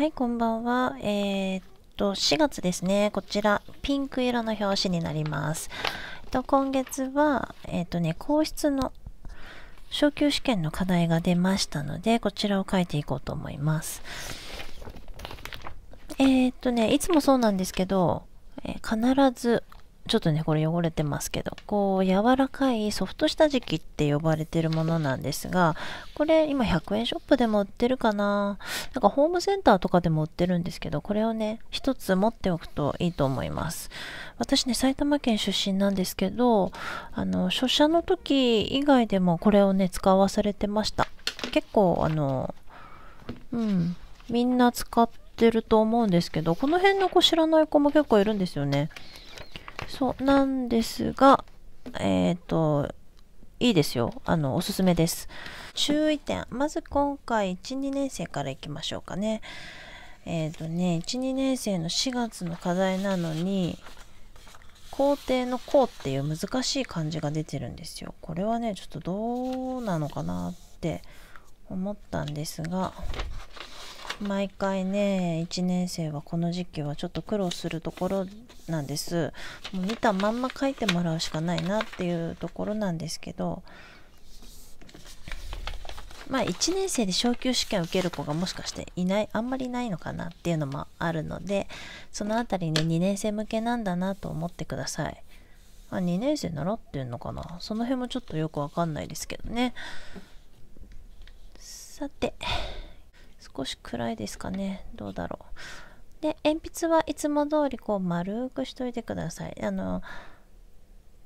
はい、こんばんは。えー、っと、4月ですね。こちら、ピンク色の表紙になります。えっと、今月は、えー、っとね、皇室の昇級試験の課題が出ましたので、こちらを書いていこうと思います。えー、っとね、いつもそうなんですけど、え必ずちょっとね、これ汚れてますけど、こう、柔らかいソフト下敷きって呼ばれてるものなんですが、これ今100円ショップでも売ってるかななんかホームセンターとかでも売ってるんですけど、これをね、一つ持っておくといいと思います。私ね、埼玉県出身なんですけど、あの、初写の時以外でもこれをね、使わされてました。結構、あの、うん、みんな使ってると思うんですけど、この辺の子知らない子も結構いるんですよね。そう、なんですが、えっ、ー、と、いいですよ。あの、おすすめです。注意点。まず今回、1、2年生からいきましょうかね。えっ、ー、とね、1、2年生の4月の課題なのに、校庭の校っていう難しい漢字が出てるんですよ。これはね、ちょっとどうなのかなって思ったんですが、毎回ね1年生はこの時期はちょっと苦労するところなんですもう見たまんま書いてもらうしかないなっていうところなんですけどまあ1年生で昇級試験を受ける子がもしかしていないあんまりないのかなっていうのもあるのでその辺りね2年生向けなんだなと思ってください。あ2年生習ってんのかなその辺もちょっとよくわかんないですけどね。さて。少し暗いですかねどうだろうで鉛筆はいつも通りこう丸くしといてくださいあの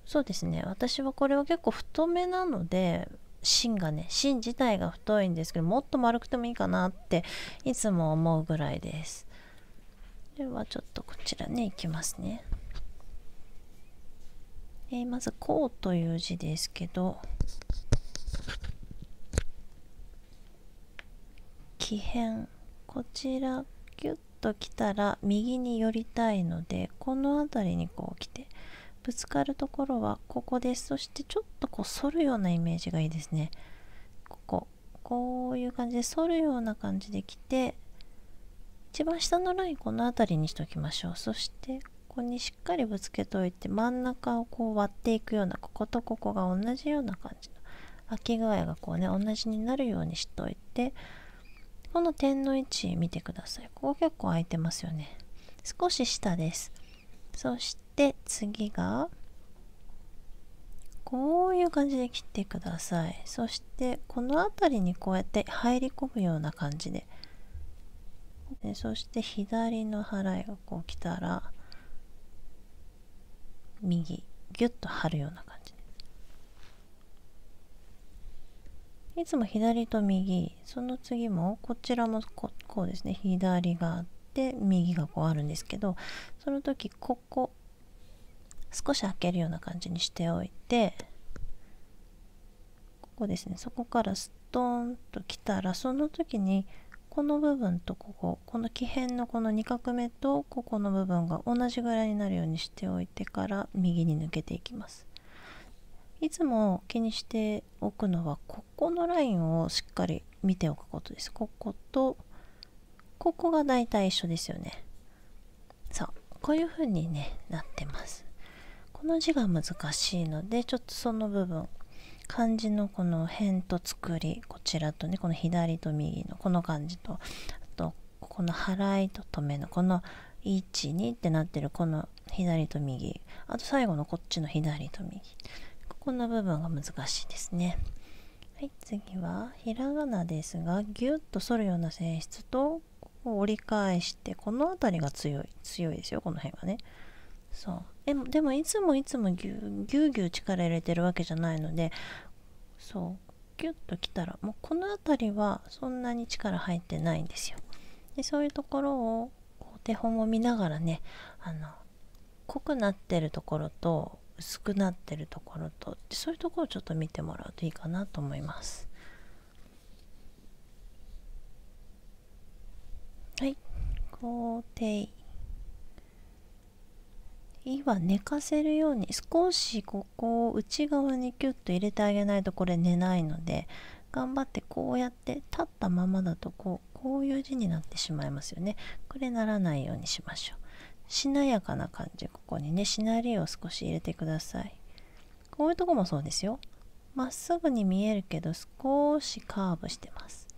そうですね私はこれは結構太めなので芯がね芯自体が太いんですけどもっと丸くてもいいかなっていつも思うぐらいですではちょっとこちらねいきますね、えまず「こう」という字ですけど木変こちらギュッと来たら右に寄りたいのでこの辺りにこう来てぶつかるところはここですそしてちょっとこう反るようなイメージがいいですねこここういう感じで反るような感じで来て一番下のラインこの辺りにしときましょうそしてここにしっかりぶつけといて真ん中をこう割っていくようなこことここが同じような感じの空き具合がこうね同じになるようにしといてこの点の位置見てくださいここ結構空いてますよね少し下ですそして次がこういう感じで切ってくださいそしてこの辺りにこうやって入り込むような感じででそして左の払いがこう来たら右ギュッと張るような感じいつも左と右その次もこちらもこうですね左があって右がこうあるんですけどその時ここ少し開けるような感じにしておいてここですねそこからストーンと来たらその時にこの部分とこここの木片のこの2画目とここの部分が同じぐらいになるようにしておいてから右に抜けていきます。いつも気にしておくのはここのラインをしっかり見ておくことですこことここがだいたい一緒ですよねそうこういう風にねなってますこの字が難しいのでちょっとその部分漢字のこの辺と作りこちらとねこの左と右のこの感じとあとこの払いと止めのこの12ってなってるこの左と右あと最後のこっちの左と右ここの部分が難しいですねはい次はひらがなですがぎゅっと反るような性質とここ折り返してこの辺りが強い強いですよこの辺がねそうでもでもいつもいつもぎゅうぎゅうぎゅう力入れてるわけじゃないのでそうギュッときたらもうこの辺りはそんなに力入ってないんですよでそういうところをこう手本を見ながらねあの濃くなってるところと薄くなってるところとそういうところをちょっと見てもらうといいかなと思いますはい工程火は寝かせるように少しここを内側にキュッと入れてあげないとこれ寝ないので頑張ってこうやって立ったままだとこうこういう字になってしまいますよねこれならないようにしましょうしなやかな感じここにねしなりを少し入れてくださいこういうとこもそうですよまっすぐに見えるけど少しカーブしてます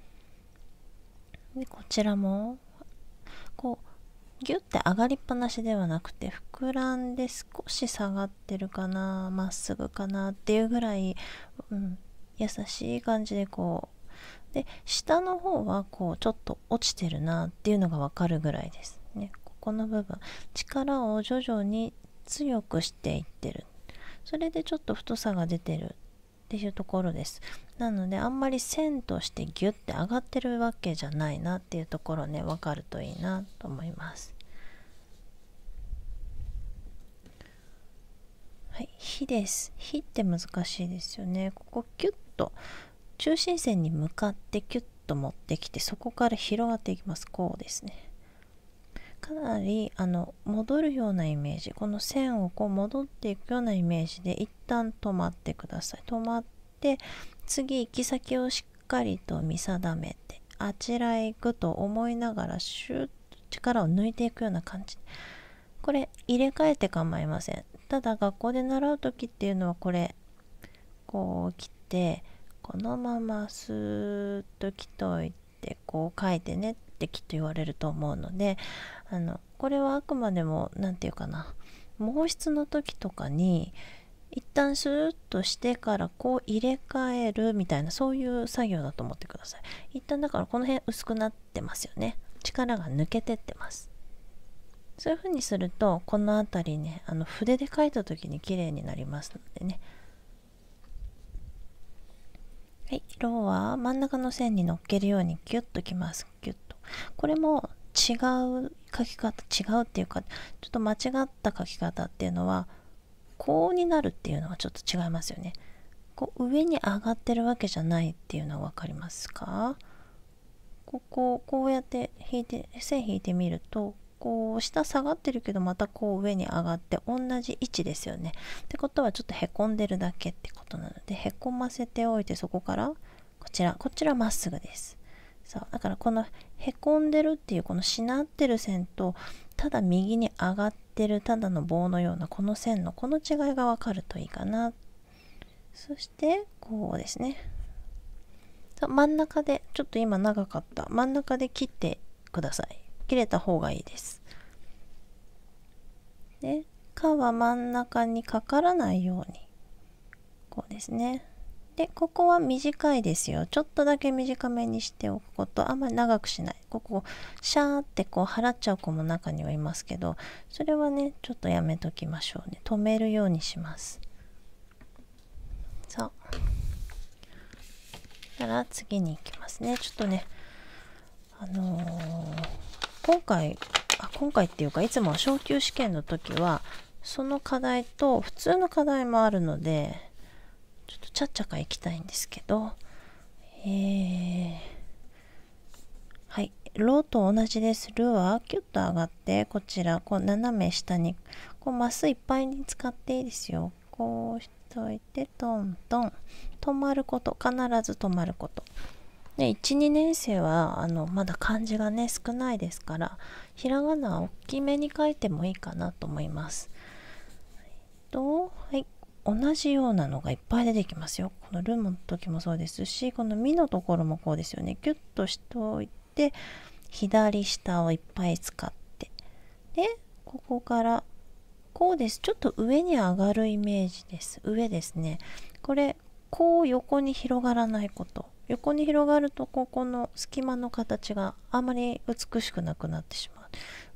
でこちらもこうギュッて上がりっぱなしではなくて膨らんで少し下がってるかなまっすぐかなっていうぐらい、うん、優しい感じでこうで下の方はこうちょっと落ちてるなっていうのがわかるぐらいですねこの部分力を徐々に強くしていってるそれでちょっと太さが出てるっていうところですなのであんまり線としてギュッて上がってるわけじゃないなっていうところね分かるといいなと思いますはい火です火って難しいですよねここキュッと中心線に向かってキュッと持ってきてそこから広がっていきますこうですねかなりあの戻るようなイメージこの線をこう戻っていくようなイメージで一旦止まってください止まって次行き先をしっかりと見定めてあちらへ行くと思いながらシュッと力を抜いていくような感じこれ入れ替えて構いませんただ学校で習う時っていうのはこれこう切ってこのまますーっと来といてこう書いてねっってきっと言われると思うのであのこれはあくまでも何て言うかな毛筆の時とかに一旦スーッとしてからこう入れ替えるみたいなそういう作業だと思ってください一旦だからこの辺薄くなってますよね力が抜けてってますそういう風にするとこの辺りねあの筆で書いた時に綺麗になりますのでねはい色は真ん中の線に乗っけるようにキュッときますキュッとこれも違う書き方違うっていうかちょっと間違った書き方っていうのはこうになるっていうのはちょっと違いますよねこう上に上がってるわけじゃないっていうのは分かりますかこここうやって引いて線引いてみるとこう下下がってるけどまたこう上に上がって同じ位置ですよねってことはちょっとへこんでるだけってことなのでへこませておいてそこからこちらこちらまっすぐですそうだからこのへこんでるっていうこのしなってる線とただ右に上がってるただの棒のようなこの線のこの違いが分かるといいかなそしてこうですね真ん中でちょっと今長かった真ん中で切ってください切れた方がいいですで「か」は真ん中にかからないようにこうですねでここは短いですよちょっとだけ短めにしておくことあんまり長くしないここシャーってこう払っちゃう子も中にはいますけどそれはねちょっとやめときましょうね止めるようにしますさあたら次に行きますねちょっとねあのー、今回あ今回っていうかいつも昇級試験の時はその課題と普通の課題もあるのでちゃっちゃか行きたいんですけど、えー、はい、ローと同じです。ルはキュッと上がって、こちら、こう斜め下に、こうマスいっぱいに使っていいですよ。こうしといて、トントン。止まること、必ず止まること。で、1、2年生は、あの、まだ漢字がね、少ないですから、ひらがなは大きめに書いてもいいかなと思います。えっと、はい。同じようなのがいっぱい出てきますよこのルムの時もそうですしこの身のところもこうですよねキュッとしておいて左下をいっぱい使ってでここからこうですちょっと上に上がるイメージです上ですねこれこう横に広がらないこと横に広がるとここの隙間の形があまり美しくなくなってしまう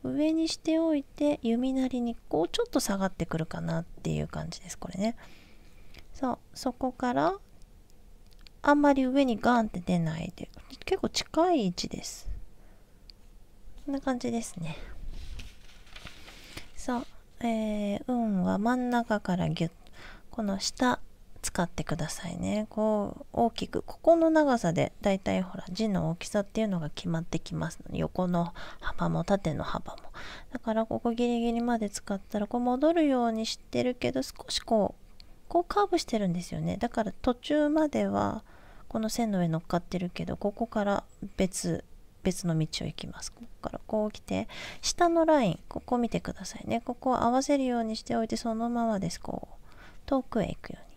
上にしておいて弓なりにこうちょっと下がってくるかなっていう感じですこれねそうそこからあんまり上にガンって出ないで結構近い位置ですこんな感じですねそう、えー、運は真ん中からギュッこの下使ってくださいねこう大きくここの長さでだいたいほら字の大きさっていうのが決まってきますので横の幅も縦の幅もだからここギリギリまで使ったらこう戻るようにしてるけど少しこうこうカーブしてるんですよねだから途中まではこの線の上乗っかってるけどここから別別の道を行きますここからこう来て下のラインここ見てくださいねここを合わせるようにしておいてそのままですこう遠くへ行くように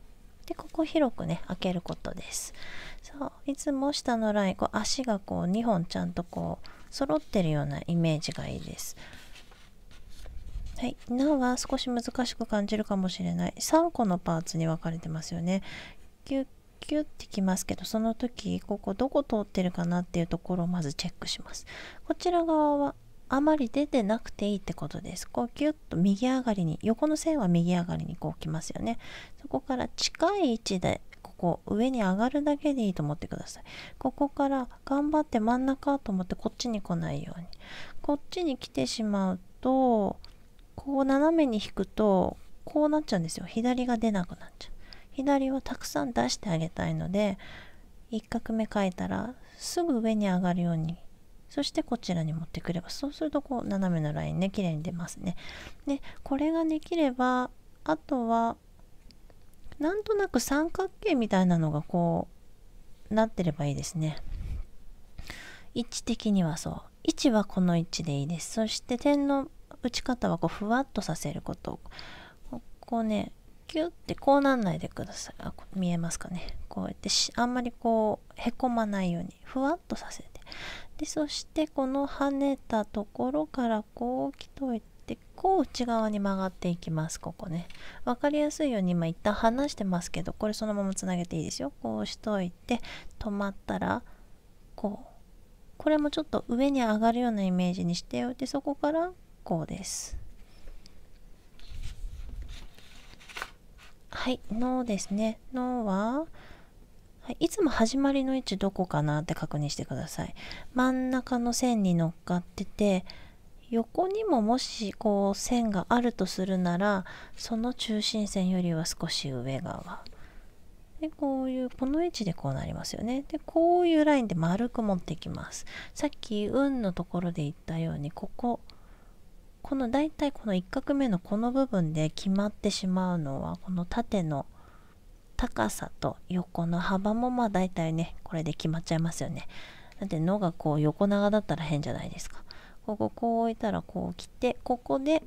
でここ広くね開けることですそういつも下のラインこう足がこう2本ちゃんとこう揃ってるようなイメージがいいですはい、なは少し難しく感じるかもしれない3個のパーツに分かれてますよねキュッキュッてきますけどその時ここどこ通ってるかなっていうところをまずチェックしますこちら側はあまり出てなくていいってことです。こうギュッと右上がりに横の線は右上がりにこう来ますよね。そこから近い位置でここ上に上がるだけでいいと思ってください。ここから頑張って真ん中と思ってこっちに来ないように。こっちに来てしまうとこう斜めに引くとこうなっちゃうんですよ。左が出なくなっちゃう。左はたくさん出してあげたいので1画目書いたらすぐ上に上がるようにそしてこちらに持ってくればそうするとこう斜めのラインね綺麗に出ますねでこれができればあとはなんとなく三角形みたいなのがこうなってればいいですね位置的にはそう位置はこの位置でいいですそして点の打ち方はこうふわっとさせることここねキュッてこうなんないでくださいあ見えますかねこうやってあんまりこうへこまないようにふわっとさせてでそしてこの跳ねたところからこう来といてこう内側に曲がっていきますここね分かりやすいように今一旦離してますけどこれそのままつなげていいですよこうしといて止まったらこうこれもちょっと上に上がるようなイメージにしておいてそこからこうですはい「の」ですね「の」は「はい、いつも始まりの位置どこかなって確認してください真ん中の線に乗っかってて横にももしこう線があるとするならその中心線よりは少し上側でこういうこの位置でこうなりますよねでこういうラインで丸く持ってきますさっき運のところで言ったようにこここの大体この1画目のこの部分で決まってしまうのはこの縦の高さと横の幅もまあ大体ねこれで決まっちゃいますよねだって「の」がこう横長だったら変じゃないですかこここう置いたらこうってここで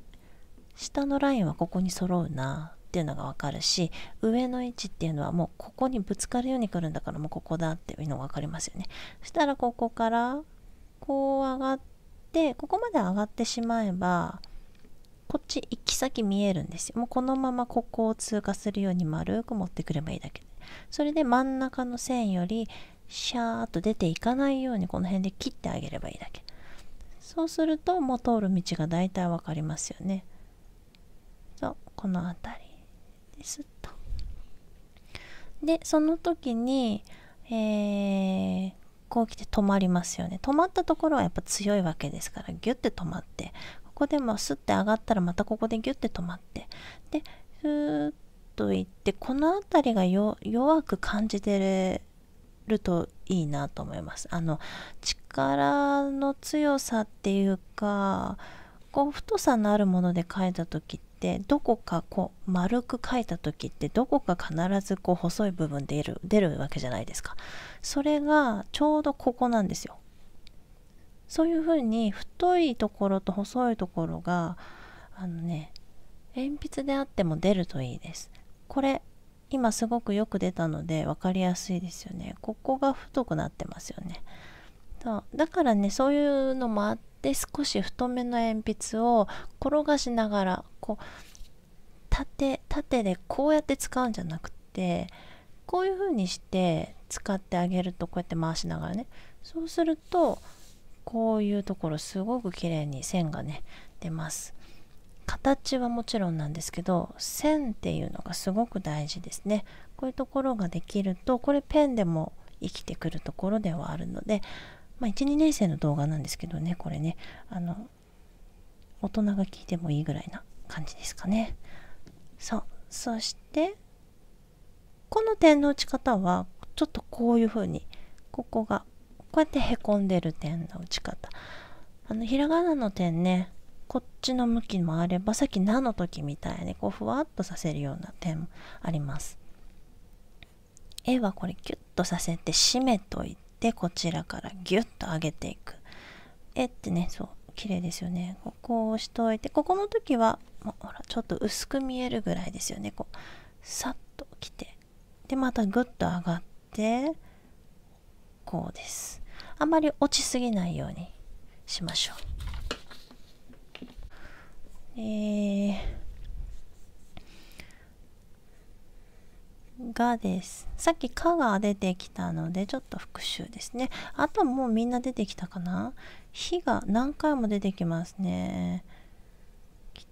下のラインはここに揃うなっていうのが分かるし上の位置っていうのはもうここにぶつかるようにくるんだからもうここだっていうのが分かりますよねそしたらここからこう上がってここまで上がってしまえばこっち行き先見えるんですよもうこのままここを通過するように丸く持ってくればいいだけそれで真ん中の線よりシャーッと出ていかないようにこの辺で切ってあげればいいだけそうするともう通る道が大体分かりますよねそうこの辺りですっとでその時にえー、こう来て止まりますよね止まったところはやっぱ強いわけですからギュッて止まってここでもスッて上がったらまたここでギュッて止まってでふーッといってこの辺りが弱く感じてるといいなと思います。あの力の強さっていうかこう太さのあるもので描いた時ってどこかこう丸く描いた時ってどこか必ずこう細い部分で出る出るわけじゃないですか。それがちょうどここなんですよ。そういうふうに太いところと細いところがあのね鉛筆であっても出るといいですこれ今すごくよく出たので分かりやすいですよねここが太くなってますよねだからねそういうのもあって少し太めの鉛筆を転がしながらこう縦縦でこうやって使うんじゃなくてこういう風にして使ってあげるとこうやって回しながらねそうするとこういうところすごく綺麗に線がね出ます形はもちろんなんですけど線っていうのがすごく大事ですねこういうところができるとこれペンでも生きてくるところではあるので、まあ、12年生の動画なんですけどねこれねあの大人が聞いてもいいぐらいな感じですかねそうそしてこの点の打ち方はちょっとこういう風にここがこうやってへこんでる点の打ち方あのひらがなの点ねこっちの向きもあればさっき「な」の時みたいにこうふわっとさせるような点もあります。絵はこれキュッとさせて締めといてこちらからギュッと上げていく。絵ってねそう綺麗ですよね。ここを押しといてここの時はほらちょっと薄く見えるぐらいですよね。こうさっときてでまたグッと上がって構です。あまり落ちすぎないようにしましょう。えー、がです。さっき「か」が出てきたのでちょっと復習ですね。あともうみんな出てきたかな「ひ」が何回も出てきますね。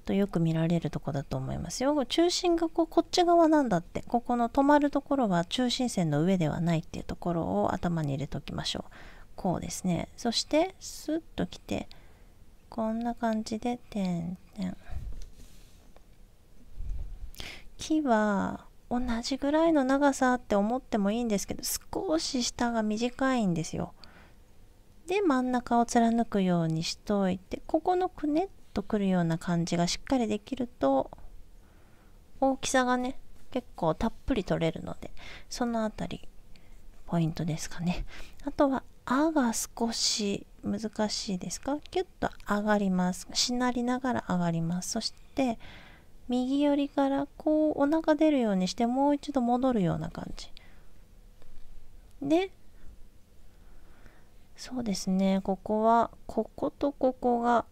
とよく見られるとこだと思いますよ。中心がこうこっち側なんだってここの止まるところは中心線の上ではないっていうところを頭に入れておきましょう。こうですねそしてスッときてこんな感じで点々木は同じぐらいの長さって思ってもいいんですけど少し下が短いんですよ。で真ん中を貫くようにしといてここのくねっとくるような感じがしっかりできると大きさがね結構たっぷり取れるのでそのあたりポイントですかねあとは「あ」が少し難しいですかキュッと上がりますしなりながら上がりますそして右寄りからこうお腹出るようにしてもう一度戻るような感じでそうですねここはこことここが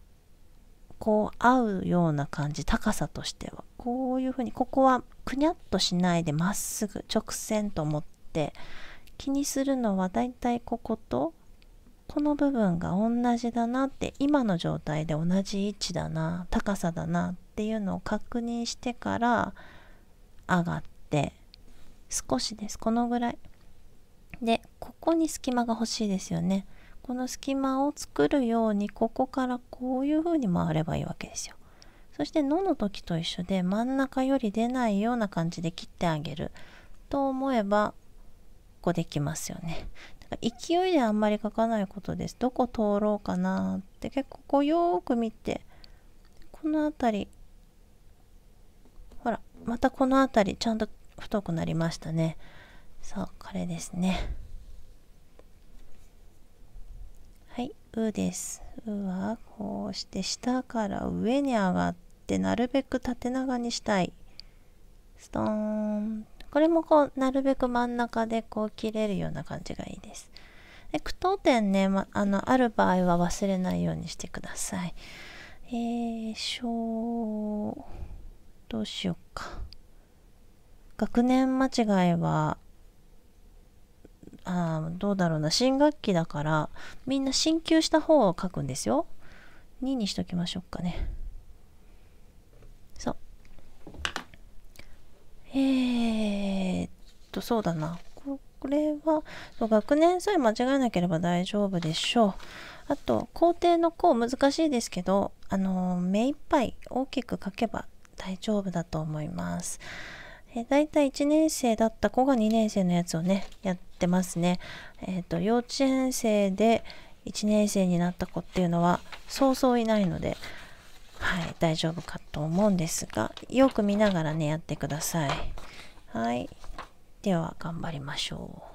こう合うような感じ高さとしてはこういうふうにここはくにゃっとしないでまっすぐ直線と思って気にするのはだいたいこことこの部分が同じだなって今の状態で同じ位置だな高さだなっていうのを確認してから上がって少しですこのぐらいでここに隙間が欲しいですよねこの隙間を作るようにここからこういう風に回ればいいわけですよ。そして「の」の時と一緒で真ん中より出ないような感じで切ってあげると思えばここできますよね。だから勢いであんまり書かないことです。どこ通ろうかなって結構こうよーく見てこの辺りほらまたこの辺りちゃんと太くなりましたね。そうこれですね。うです。うはこうして下から上に上がってなるべく縦長にしたい。ストーン。これもこうなるべく真ん中でこう切れるような感じがいいです。で句読点ね、ま、あのある場合は忘れないようにしてください。えー、どうしよっか。学年間違いはあどうだろうな新学期だからみんな進級した方を書くんですよ2にしときましょうかねそうえー、っとそうだなこれはそう学年さえ間違えなければ大丈夫でしょうあと校庭の項難しいですけどあの目いっぱい大きく書けば大丈夫だと思いますえー、だいたい1年生だった子が2年生のやつをねやってってますね。えっ、ー、と、幼稚園生で1年生になった子っていうのはそうそういないので、はい、大丈夫かと思うんですが、よく見ながらね、やってください。はい。では、頑張りましょう。